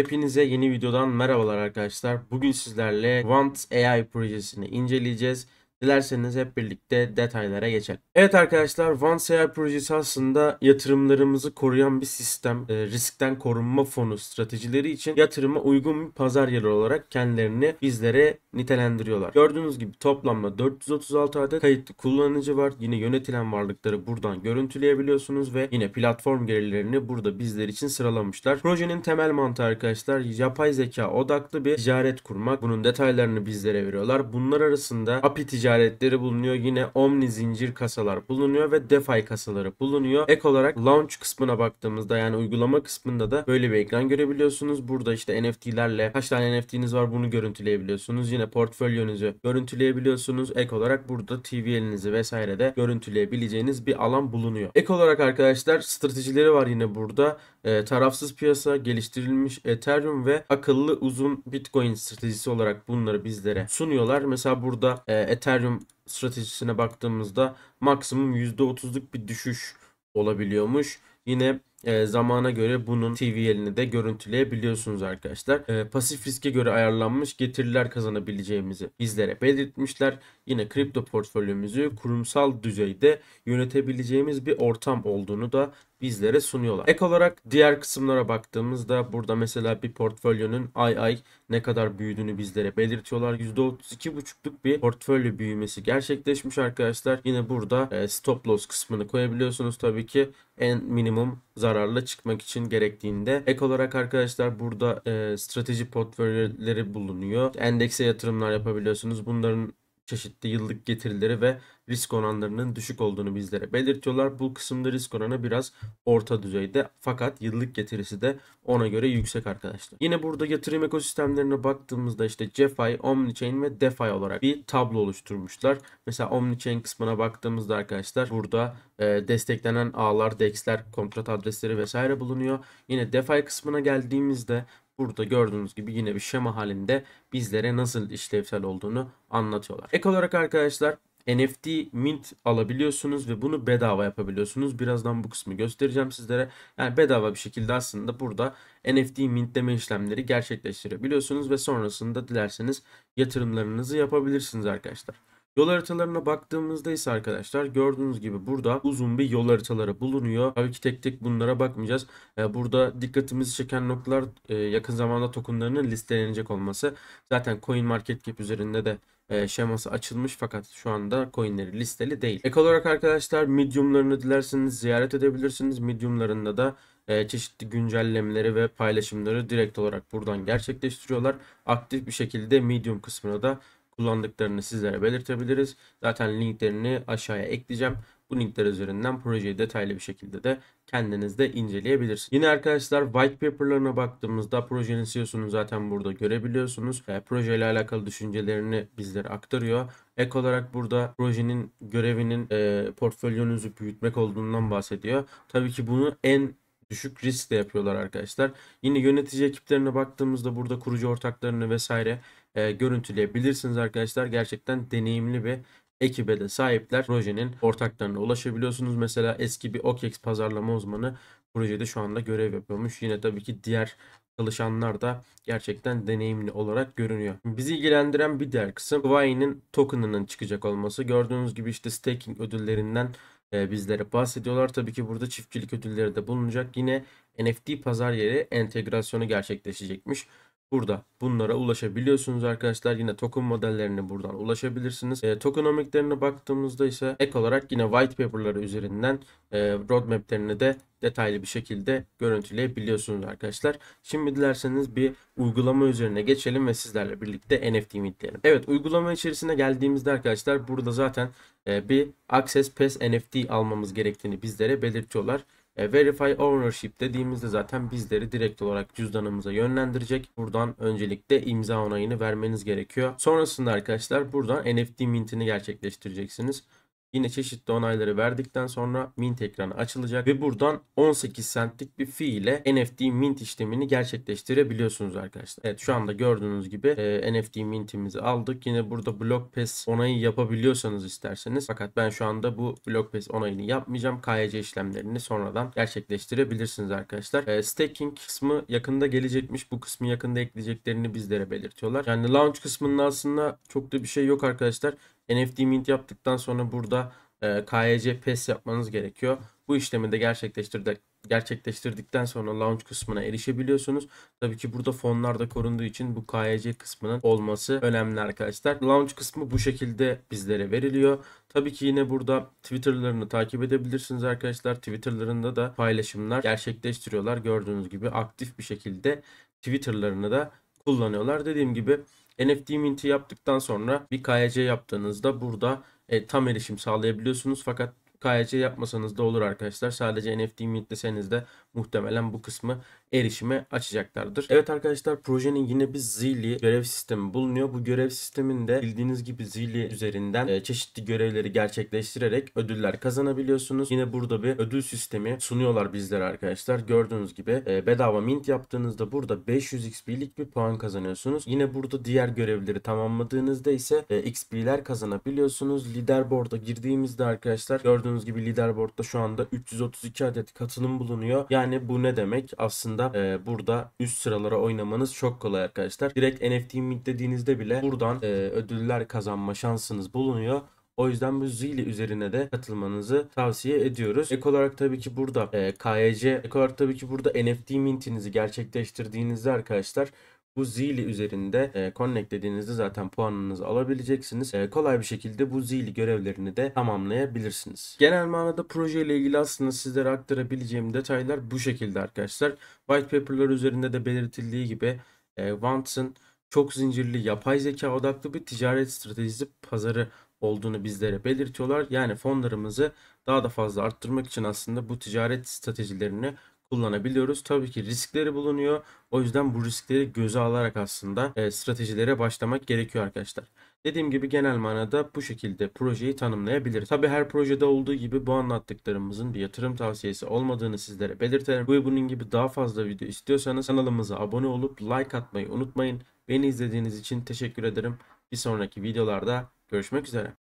Hepinize yeni videodan merhabalar arkadaşlar. Bugün sizlerle Want AI projesini inceleyeceğiz. Dilerseniz hep birlikte detaylara geçelim. Evet arkadaşlar OneCR projesi aslında yatırımlarımızı koruyan bir sistem. E, riskten korunma fonu stratejileri için yatırıma uygun bir pazar yeri olarak kendilerini bizlere nitelendiriyorlar. Gördüğünüz gibi toplamda 436 adet kayıtlı kullanıcı var. Yine yönetilen varlıkları buradan görüntüleyebiliyorsunuz ve yine platform gelirlerini burada bizler için sıralamışlar. Projenin temel mantığı arkadaşlar yapay zeka odaklı bir ticaret kurmak. Bunun detaylarını bizlere veriyorlar. Bunlar arasında API ticaret işaretleri bulunuyor. Yine Omni zincir kasalar bulunuyor ve DeFi kasaları bulunuyor. Ek olarak launch kısmına baktığımızda yani uygulama kısmında da böyle bir ekran görebiliyorsunuz. Burada işte NFT'lerle kaç tane NFT'niz var bunu görüntüleyebiliyorsunuz. Yine portföyünüzü görüntüleyebiliyorsunuz. Ek olarak burada TVL'inizi vesaire de görüntüleyebileceğiniz bir alan bulunuyor. Ek olarak arkadaşlar stratejileri var yine burada. E, tarafsız piyasa, geliştirilmiş Ethereum ve akıllı uzun Bitcoin stratejisi olarak bunları bizlere sunuyorlar. Mesela burada e, Ethereum Ethereum stratejisine baktığımızda maksimum %30'luk bir düşüş olabiliyormuş. Yine e, zamana göre bunun TVL'ini de görüntüleyebiliyorsunuz arkadaşlar. E, pasif riske göre ayarlanmış getiriler kazanabileceğimizi bizlere belirtmişler. Yine kripto portföyümüzü kurumsal düzeyde yönetebileceğimiz bir ortam olduğunu da bizlere sunuyorlar. Ek olarak diğer kısımlara baktığımızda burada mesela bir portfölyonun ay ay ne kadar büyüdüğünü bizlere belirtiyorlar. %32,5'luk bir portföy büyümesi gerçekleşmiş arkadaşlar. Yine burada e, stop loss kısmını koyabiliyorsunuz tabii ki en minimum zararla çıkmak için gerektiğinde. Ek olarak arkadaşlar burada e, strateji portföyleri bulunuyor. Endekse yatırımlar yapabiliyorsunuz. Bunların çeşitli yıllık getirileri ve risk oranlarının düşük olduğunu bizlere belirtiyorlar. Bu kısımda risk oranı biraz orta düzeyde fakat yıllık getirisi de ona göre yüksek arkadaşlar. Yine burada yatırım ekosistemlerine baktığımızda işte DeFi, OmniChain ve DeFi olarak bir tablo oluşturmuşlar. Mesela OmniChain kısmına baktığımızda arkadaşlar burada e, desteklenen ağlar, DEX'ler, kontrat adresleri vesaire bulunuyor. Yine DeFi kısmına geldiğimizde burada gördüğünüz gibi yine bir şema halinde bizlere nasıl işlevsel olduğunu anlatıyorlar. Ek olarak arkadaşlar NFT mint alabiliyorsunuz ve bunu bedava yapabiliyorsunuz. Birazdan bu kısmı göstereceğim sizlere. Yani bedava bir şekilde aslında burada NFT mintleme işlemleri gerçekleştirebiliyorsunuz ve sonrasında dilerseniz yatırımlarınızı yapabilirsiniz arkadaşlar. Yol haritalarına baktığımızda ise arkadaşlar gördüğünüz gibi burada uzun bir yol haritaları bulunuyor. Tabii ki tek tek bunlara bakmayacağız. Ee, burada dikkatimizi çeken noktalar e, yakın zamanda tokenlarının listelenecek olması. Zaten CoinMarketCap üzerinde de e, şeması açılmış fakat şu anda coinleri listeli değil. Ek olarak arkadaşlar mediumlarını dilerseniz ziyaret edebilirsiniz. Mediumlarında da e, çeşitli güncellemeleri ve paylaşımları direkt olarak buradan gerçekleştiriyorlar. Aktif bir şekilde medium kısmına da kullandıklarını sizlere belirtebiliriz. Zaten linklerini aşağıya ekleyeceğim. Bu linkler üzerinden projeyi detaylı bir şekilde de kendiniz de inceleyebilirsiniz. Yine arkadaşlar white paper'larına baktığımızda projenin CEO'sunu zaten burada görebiliyorsunuz. E, projeyle alakalı düşüncelerini bizlere aktarıyor. Ek olarak burada projenin görevinin e, portfolyonuzu büyütmek olduğundan bahsediyor. Tabii ki bunu en düşük riskle yapıyorlar arkadaşlar. Yine yönetici ekiplerine baktığımızda burada kurucu ortaklarını vesaire e, görüntüleyebilirsiniz arkadaşlar. Gerçekten deneyimli bir ekibe de sahipler. Projenin ortaklarına ulaşabiliyorsunuz. Mesela eski bir OKEX pazarlama uzmanı projede şu anda görev yapıyormuş. Yine tabii ki diğer çalışanlar da gerçekten deneyimli olarak görünüyor. Bizi ilgilendiren bir diğer kısım Hawaii'nin token'ının çıkacak olması. Gördüğünüz gibi işte staking ödüllerinden e, bizlere bahsediyorlar. Tabii ki burada çiftçilik ödülleri de bulunacak. Yine NFT pazar yeri entegrasyonu gerçekleşecekmiş. Burada bunlara ulaşabiliyorsunuz arkadaşlar. Yine token modellerini buradan ulaşabilirsiniz. E, tokenomiklerine baktığımızda ise ek olarak yine white paper'ları üzerinden e, roadmap'lerini de detaylı bir şekilde görüntüleyebiliyorsunuz arkadaşlar. Şimdi dilerseniz bir uygulama üzerine geçelim ve sizlerle birlikte NFT mitleyelim. Evet uygulama içerisine geldiğimizde arkadaşlar burada zaten e, bir Access Pass NFT almamız gerektiğini bizlere belirtiyorlar. E, verify ownership dediğimizde zaten bizleri direkt olarak cüzdanımıza yönlendirecek. Buradan öncelikle imza onayını vermeniz gerekiyor. Sonrasında arkadaşlar buradan NFT mintini gerçekleştireceksiniz. Yine çeşitli onayları verdikten sonra mint ekranı açılacak ve buradan 18 centlik bir fee ile NFT mint işlemini gerçekleştirebiliyorsunuz arkadaşlar. Evet şu anda gördüğünüz gibi e, NFT mintimizi aldık. Yine burada block pass onayı yapabiliyorsanız isterseniz. Fakat ben şu anda bu block pass onayını yapmayacağım. KYC işlemlerini sonradan gerçekleştirebilirsiniz arkadaşlar. E, staking kısmı yakında gelecekmiş. Bu kısmı yakında ekleyeceklerini bizlere belirtiyorlar. Yani launch kısmında aslında çok da bir şey yok arkadaşlar. NFT mint yaptıktan sonra burada e, KYC PES yapmanız gerekiyor. Bu işlemi de gerçekleştirdik, gerçekleştirdikten sonra launch kısmına erişebiliyorsunuz. Tabii ki burada fonlar da korunduğu için bu KYC kısmının olması önemli arkadaşlar. Launch kısmı bu şekilde bizlere veriliyor. Tabii ki yine burada Twitter'larını takip edebilirsiniz arkadaşlar. Twitter'larında da paylaşımlar gerçekleştiriyorlar. Gördüğünüz gibi aktif bir şekilde Twitter'larını da kullanıyorlar. Dediğim gibi NFT minti yaptıktan sonra bir KYC yaptığınızda burada e, tam erişim sağlayabiliyorsunuz. Fakat KYC yapmasanız da olur arkadaşlar. Sadece NFT mintleseniz de muhtemelen bu kısmı erişime açacaklardır. Evet arkadaşlar projenin yine bir Zili görev sistemi bulunuyor. Bu görev sisteminde bildiğiniz gibi Zili üzerinden e, çeşitli görevleri gerçekleştirerek ödüller kazanabiliyorsunuz. Yine burada bir ödül sistemi sunuyorlar bizlere arkadaşlar. Gördüğünüz gibi e, bedava mint yaptığınızda burada 500 XP'lik bir puan kazanıyorsunuz. Yine burada diğer görevleri tamamladığınızda ise e, XP'ler kazanabiliyorsunuz. Liderboard'a girdiğimizde arkadaşlar gördüğünüz gördüğünüz gibi leaderboard'da şu anda 332 adet katılım bulunuyor. Yani bu ne demek? Aslında e, burada üst sıralara oynamanız çok kolay arkadaşlar. Direkt NFT mintlediğinizde bile buradan e, ödüller kazanma şansınız bulunuyor. O yüzden bu Zili üzerine de katılmanızı tavsiye ediyoruz. Ek olarak tabii ki burada e, KYC, ek olarak tabii ki burada NFT mintinizi gerçekleştirdiğinizde arkadaşlar bu zili üzerinde e, connect dediğinizde zaten puanınızı alabileceksiniz. E, kolay bir şekilde bu zili görevlerini de tamamlayabilirsiniz. Genel manada proje ile ilgili aslında sizlere aktarabileceğim detaylar bu şekilde arkadaşlar. White paper'lar üzerinde de belirtildiği gibi e, Wants'ın çok zincirli yapay zeka odaklı bir ticaret stratejisi pazarı olduğunu bizlere belirtiyorlar. Yani fonlarımızı daha da fazla arttırmak için aslında bu ticaret stratejilerini kullanabiliyoruz. Tabii ki riskleri bulunuyor. O yüzden bu riskleri göze alarak aslında e, stratejilere başlamak gerekiyor arkadaşlar. Dediğim gibi genel manada bu şekilde projeyi tanımlayabilir. Tabi her projede olduğu gibi bu anlattıklarımızın bir yatırım tavsiyesi olmadığını sizlere belirtelim. Bu bunun gibi daha fazla video istiyorsanız kanalımıza abone olup like atmayı unutmayın. Beni izlediğiniz için teşekkür ederim. Bir sonraki videolarda görüşmek üzere.